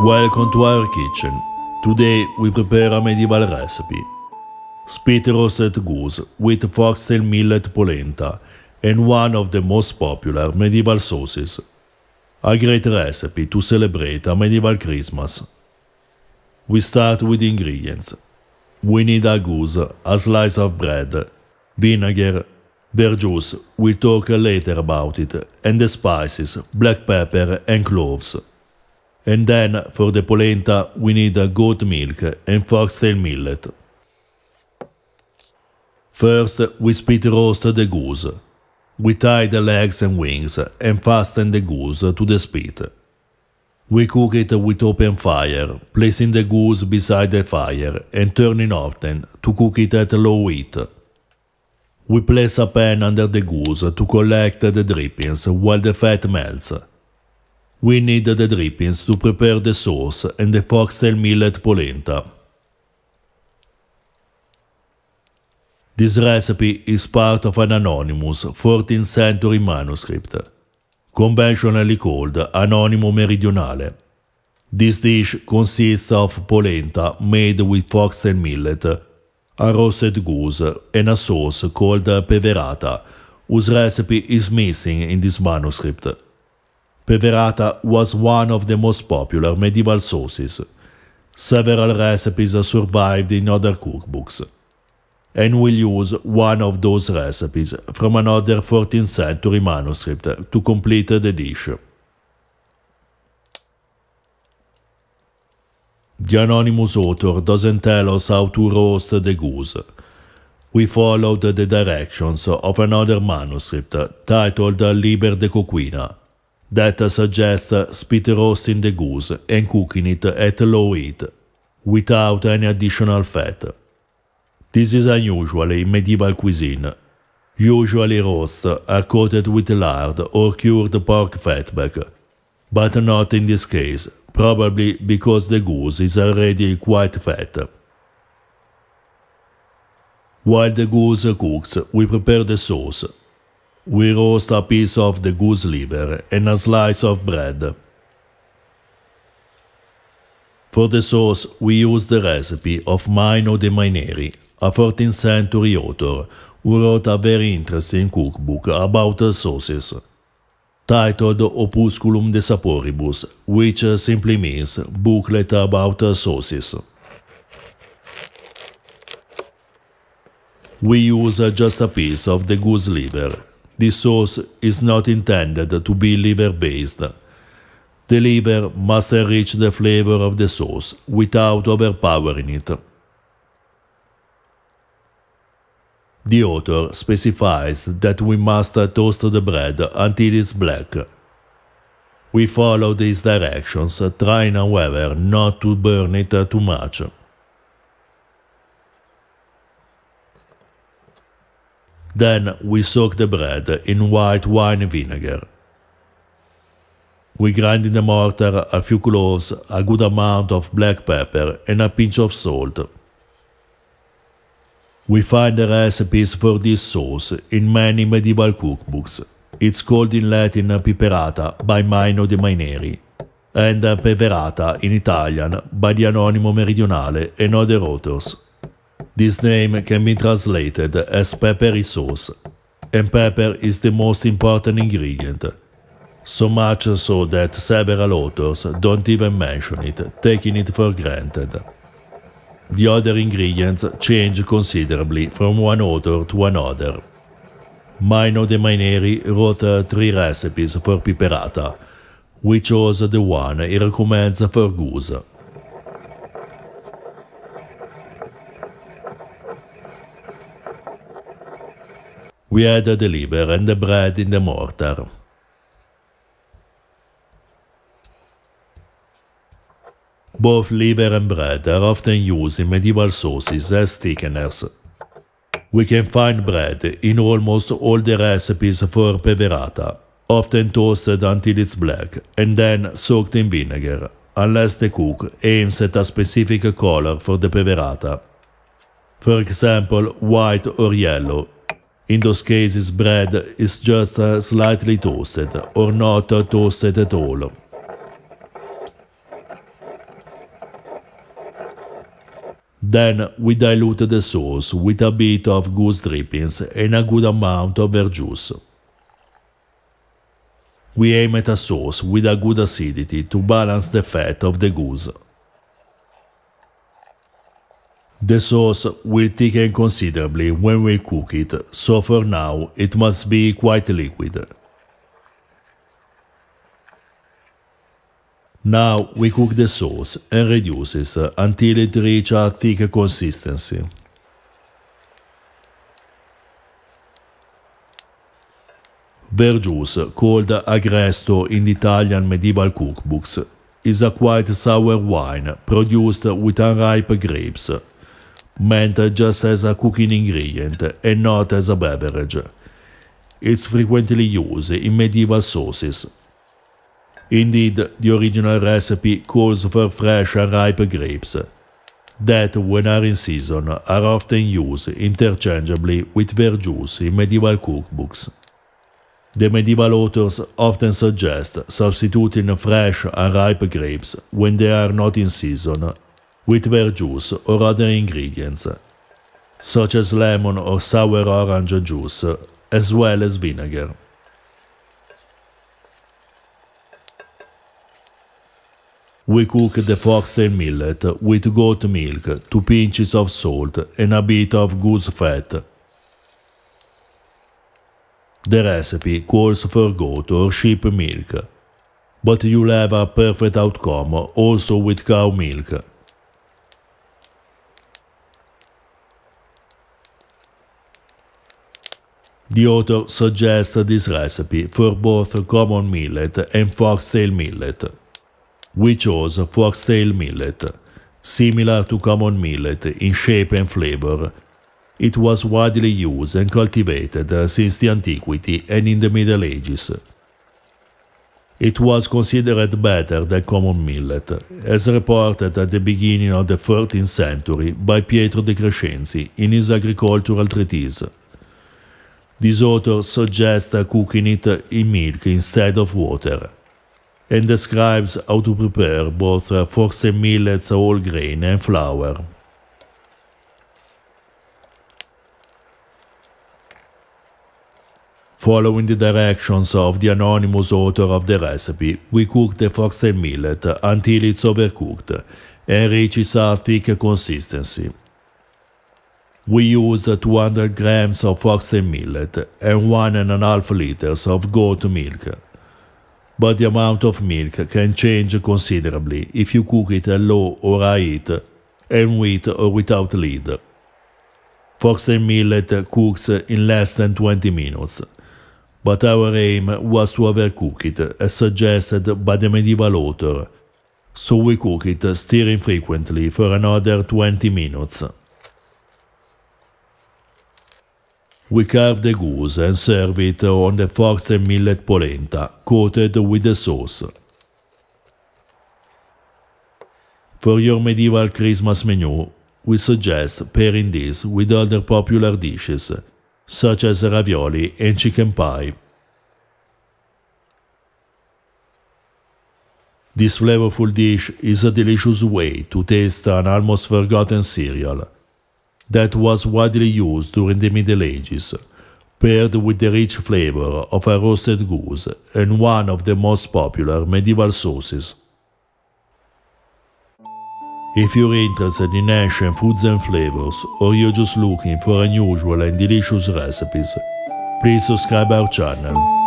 Welcome to our kitchen. Today we prepare a medieval recipe. Spit roasted goose with foxtail millet polenta and one of the most popular medieval sauces. A great recipe to celebrate a medieval Christmas. We start with the ingredients. We need a goose, a slice of bread, vinegar, beer juice, we'll talk later about it, and the spices, black pepper and cloves. And then for the polenta, we need goat milk and foxtail millet. First, we spit roast the goose. We tie the legs and wings and fasten the goose to the spit. We cook it with open fire, placing the goose beside the fire and turning often to cook it at low heat. We place a pan under the goose to collect the drippings while the fat melts. We need the drippings to prepare the sauce and the foxtail millet polenta. This recipe is part of an anonymous 14th century manuscript, conventionally called Anonimo Meridionale. This dish consists of polenta made with foxtail millet, a roasted goose, and a sauce called peverata, whose recipe is missing in this manuscript. Peverata was one of the most popular medieval sauces. Several recipes survived in other cookbooks. And we'll use one of those recipes from another 14th century manuscript to complete the dish. The anonymous author doesn't tell us how to roast the goose. We followed the directions of another manuscript titled Liber de Coquina that suggests spit roasting the goose and cooking it at low heat without any additional fat. This is unusual in medieval cuisine. Usually roasts are coated with lard or cured pork fatback, but not in this case, probably because the goose is already quite fat. While the goose cooks, we prepare the sauce, we roast a piece of the goose liver and a slice of bread. For the sauce, we use the recipe of Mino de Manieri, a 14th century author who wrote a very interesting cookbook about sauces, titled Opusculum de Saporibus, which simply means booklet about sauces. We use just a piece of the goose liver, this sauce is not intended to be liver-based. The liver must enrich the flavor of the sauce without overpowering it. The author specifies that we must toast the bread until it's black. We follow these directions, trying however not to burn it too much. Then we soak the bread in white wine vinegar. We grind in the mortar a few cloves, a good amount of black pepper, and a pinch of salt. We find the recipes for this sauce in many medieval cookbooks. It's called in Latin piperata by Maino de Maineri and peverata in Italian by the Anonimo Meridionale and other authors. This name can be translated as peppery sauce, and pepper is the most important ingredient. So much so that several authors don't even mention it, taking it for granted. The other ingredients change considerably from one author to another. Mino de Maineri wrote uh, three recipes for piperata, which was the one he recommends for goose. We had the liver and the bread in the mortar. Both liver and bread are often used in medieval sauces as thickeners. We can find bread in almost all the recipes for peverata, often toasted until it's black and then soaked in vinegar, unless the cook aims at a specific color for the peverata. For example, white or yellow in those cases, bread is just uh, slightly toasted or not uh, toasted at all. Then we dilute the sauce with a bit of goose drippings and a good amount of verjuice. We aim at a sauce with a good acidity to balance the fat of the goose. The sauce will thicken considerably when we cook it, so for now it must be quite liquid. Now we cook the sauce and reduce it until it reaches a thick consistency. Verjuice, called Agresto in Italian medieval cookbooks, is a quite sour wine produced with unripe grapes meant just as a cooking ingredient and not as a beverage. It's frequently used in medieval sauces. Indeed, the original recipe calls for fresh and ripe grapes, that when are in season are often used interchangeably with their juice in medieval cookbooks. The medieval authors often suggest substituting fresh and ripe grapes when they are not in season with their juice or other ingredients, such as lemon or sour orange juice, as well as vinegar. We cook the foxtail millet with goat milk, 2 pinches of salt and a bit of goose fat. The recipe calls for goat or sheep milk, but you'll have a perfect outcome also with cow milk. The author suggests this recipe for both common millet and foxtail millet. We chose foxtail millet, similar to common millet in shape and flavor. It was widely used and cultivated since the antiquity and in the Middle Ages. It was considered better than common millet, as reported at the beginning of the 13th century by Pietro de Crescenzi in his agricultural treatise. This author suggests cooking it in milk instead of water and describes how to prepare both forse millets whole grain and flour. Following the directions of the anonymous author of the recipe, we cook the forse millet until it's overcooked and reaches a thick consistency. We use 200 grams of foxtail millet and one and a half liters of goat milk. But the amount of milk can change considerably if you cook it low or high heat and with or without lid. Foxtail millet cooks in less than 20 minutes, but our aim was to overcook it as suggested by the medieval author, so we cook it stirring frequently for another 20 minutes. We carve the goose and serve it on the forked millet polenta, coated with the sauce. For your medieval Christmas menu, we suggest pairing this with other popular dishes, such as ravioli and chicken pie. This flavorful dish is a delicious way to taste an almost forgotten cereal that was widely used during the Middle Ages, paired with the rich flavor of a roasted goose and one of the most popular medieval sauces. If you're interested in ancient foods and flavors, or you're just looking for unusual and delicious recipes, please subscribe our channel.